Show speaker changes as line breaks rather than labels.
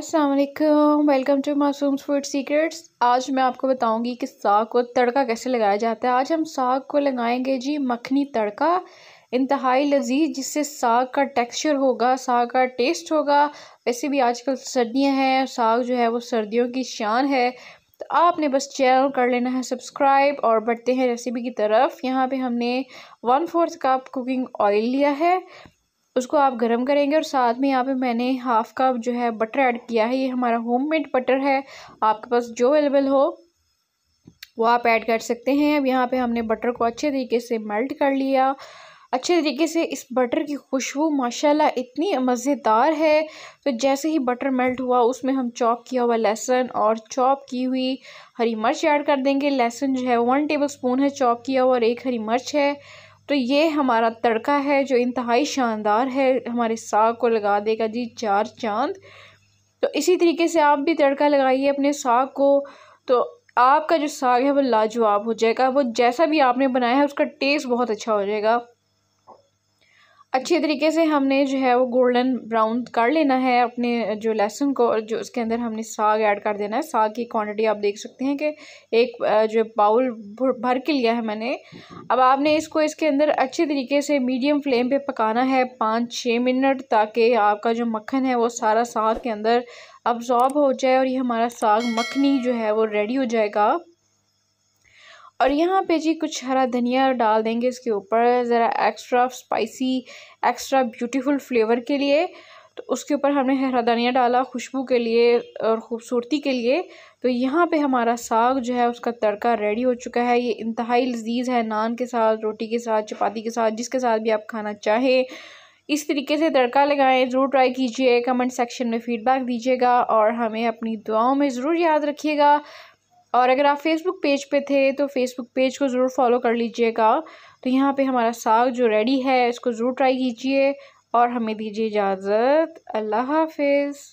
Aslam welcome to Masoom food secrets आज मैं आपको बताऊंगी कि साग को तड़का कैसे लगाया जाता है आज हम साग को लगाएंगे जी मखनी तड़का इंतहाई लजीज जिससे साग का टेक्सचर होगा साग का टेस्ट होगा वैसे भी आजकल सर्दियां हैं साग जो है वो सर्दियों की शान है तो आपने बस चैनल कर लेना है सब्सक्राइब और बढ़ते हैं रेसिपी की तरफ यहाँ पे हमने one fourth cup cooking oil लिया है उसको आप गर्म करेंगे और साथ में यहाँ पे मैंने हाफ़ कप जो है बटर ऐड किया है ये हमारा होममेड बटर है आपके पास जो अवेलेबल हो वो आप ऐड कर सकते हैं अब यहाँ पे हमने बटर को अच्छे तरीके से मेल्ट कर लिया अच्छे तरीके से इस बटर की खुशबू माशाल्लाह इतनी मज़ेदार है तो जैसे ही बटर मेल्ट हुआ उसमें हम चॉप किया हुआ लहसुन और चॉप की हुई हरी मिर्च ऐड कर देंगे लहसुन जो है वन टेबल स्पून है चॉप किया हुआ और एक हरी मिर्च है तो ये हमारा तड़का है जो इंतहाई शानदार है हमारे साग को लगा देगा जी चार चांद तो इसी तरीके से आप भी तड़का लगाइए अपने साग को तो आपका जो साग है वो लाजवाब हो जाएगा वो जैसा भी आपने बनाया है उसका टेस्ट बहुत अच्छा हो जाएगा अच्छे तरीके से हमने जो है वो गोल्डन ब्राउन कर लेना है अपने जो लहसुन को और जो उसके अंदर हमने साग ऐड कर देना है साग की क्वांटिटी आप देख सकते हैं कि एक जो बाउल भर के लिया है मैंने अब आपने इसको इसके अंदर अच्छे तरीके से मीडियम फ्लेम पे पकाना है पाँच छः मिनट ताकि आपका जो मक्खन है वो सारा साग के अंदर अब्ज़ॉर्ब हो जाए और ये हमारा साग मखनी जो है वो रेडी हो जाएगा और यहाँ पे जी कुछ हरा धनिया डाल देंगे इसके ऊपर ज़रा extra spicy extra beautiful flavour के लिए तो उसके ऊपर हमने हरा धनिया डाला खुशबू के लिए और ख़ूबसूरती के लिए तो यहाँ पे हमारा साग जो है उसका तड़का रेडी हो चुका है ये इंतहाई लजीज है नान के साथ रोटी के साथ चपाती के साथ जिसके साथ भी आप खाना चाहें इस तरीके से तड़का लगाएं ज़रूर ट्राई कीजिए कमेंट सेक्शन में फ़ीडबैक दीजिएगा और हमें अपनी दुआओं में ज़रूर याद रखिएगा और अगर आप फेसबुक पेज पे थे तो फेसबुक पेज को ज़रूर फॉलो कर लीजिएगा तो यहाँ पे हमारा साग जो रेडी है इसको ज़रूर ट्राई कीजिए और हमें दीजिए इजाज़त अल्लाह हाफिज़